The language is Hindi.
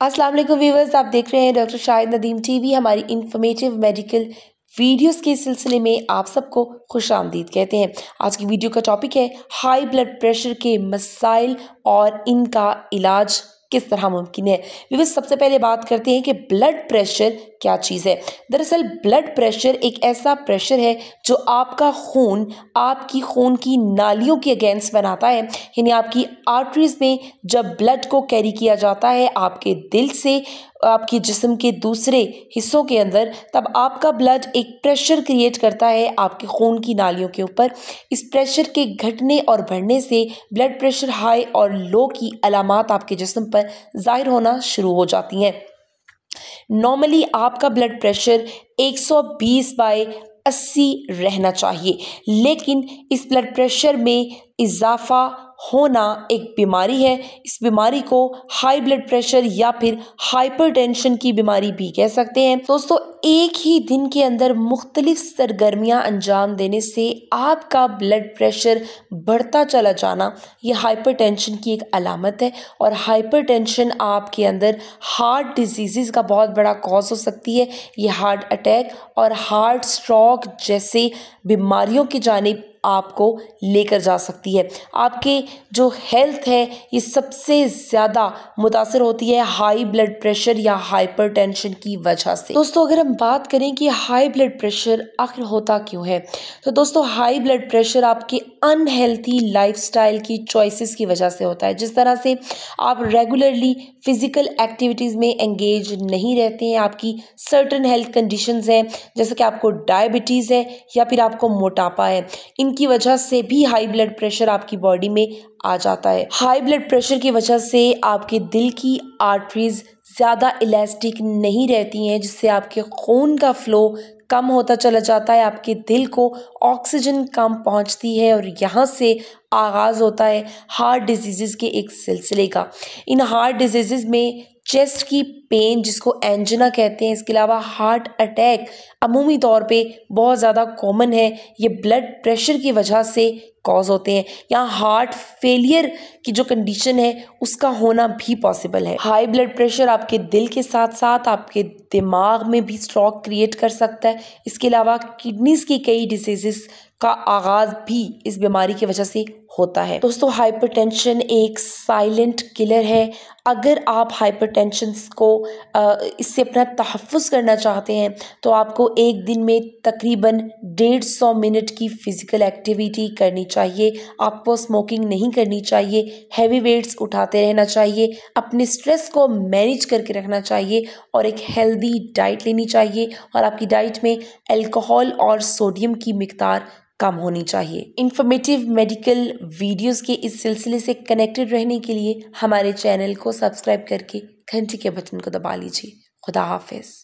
अस्सलाम वालेकुम व्यूवर्स आप देख रहे हैं डॉक्टर शाहिद नदीम टीवी हमारी इन्फॉर्मेटिव मेडिकल वीडियोस के सिलसिले में आप सबको खुश आमदीद कहते हैं आज की वीडियो का टॉपिक है हाई ब्लड प्रेशर के मसाइल और इनका इलाज किस तरह मुमकिन है व्यूवर्स सबसे पहले बात करते हैं कि ब्लड प्रेशर क्या चीज़ है दरअसल ब्लड प्रेशर एक ऐसा प्रेशर है जो आपका खून आपकी खून की नालियों के अगेंस्ट बनाता है यानी आपकी आर्टरीज में जब ब्लड को कैरी किया जाता है आपके दिल से आपके जिस्म के दूसरे हिस्सों के अंदर तब आपका ब्लड एक प्रेशर क्रिएट करता है आपके खून की नालियों के ऊपर इस प्रेशर के घटने और बढ़ने से ब्लड प्रेशर हाई और लो की अलामत आपके जिस्म पर ज़ाहिर होना शुरू हो जाती हैं नॉर्मली आपका ब्लड प्रेशर 120 बाय अस्सी रहना चाहिए लेकिन इस ब्लड प्रेशर में इजाफ़ा होना एक बीमारी है इस बीमारी को हाई ब्लड प्रेशर या फिर हाइपरटेंशन की बीमारी भी कह सकते हैं दोस्तों एक ही दिन के अंदर मुख्तलिफ सरगर्मियाँ अंजाम देने से आपका ब्लड प्रेशर बढ़ता चला जाना ये हाइपरटेंशन की एक अलामत है और हाइपरटेंशन आपके अंदर हार्ट डिजीज़ का बहुत बड़ा कॉज हो सकती है ये हार्ट अटैक और हार्ट स्ट्रोक जैसे बीमारियों की जानब आपको लेकर जा सकती है आपके जो हेल्थ है ये सबसे ज़्यादा मुतासर होती है हाई ब्लड प्रेशर या हाइपरटेंशन की वजह से दोस्तों अगर हम बात करें कि हाई ब्लड प्रेशर आखिर होता क्यों है तो दोस्तों हाई ब्लड प्रेशर आपके अनहेल्थी लाइफस्टाइल की चॉइसेस की वजह से होता है जिस तरह से आप रेगुलरली फिज़िकल एक्टिविटीज़ में एंगेज नहीं रहते हैं आपकी सर्टन हेल्थ कंडीशंस हैं जैसे कि आपको डायबिटीज़ है या फिर आपको मोटापा है इन इनकी वजह से भी हाई ब्लड प्रेशर आपकी बॉडी में आ जाता है हाई ब्लड प्रेशर की वजह से आपके दिल की आर्टरीज ज़्यादा इलास्टिक नहीं रहती हैं जिससे आपके खून का फ्लो कम होता चला जाता है आपके दिल को ऑक्सीजन कम पहुंचती है और यहाँ से आगाज़ होता है हार्ट डिजीज़ के एक सिलसिले का इन हार्ट डिजीज़ में चेस्ट की पेन जिसको एंजना कहते हैं इसके अलावा हार्ट अटैक अमूमी तौर पे बहुत ज़्यादा कॉमन है ये ब्लड प्रेशर की वजह से कॉज होते हैं या हार्ट फेलियर की जो कंडीशन है उसका होना भी पॉसिबल है हाई ब्लड प्रेशर आपके दिल के साथ साथ आपके दिमाग में भी स्ट्रोक क्रिएट कर सकता है इसके अलावा किडनीज़ की कई डिसीज़ का आगाज़ भी इस बीमारी की वजह से होता है दोस्तों हाइपरटेंशन एक साइलेंट किलर है अगर आप हाइपरटेंशन को इससे अपना तहफ़ करना चाहते हैं तो आपको एक दिन में तकरीबन डेढ़ सौ मिनट की फ़िज़िकल एक्टिविटी करनी चाहिए आपको स्मोकिंग नहीं करनी चाहिए हैवी वेट्स उठाते रहना चाहिए अपने स्ट्रेस को मैनेज करके रखना चाहिए और एक हेल्दी डाइट लेनी चाहिए और आपकी डाइट में एल्कोहल और सोडियम की मकदार कम होनी चाहिए इन्फॉर्मेटिव मेडिकल वीडियोस के इस सिलसिले से कनेक्टेड रहने के लिए हमारे चैनल को सब्सक्राइब करके घंटी के बटन को दबा लीजिए खुदा हाफिज़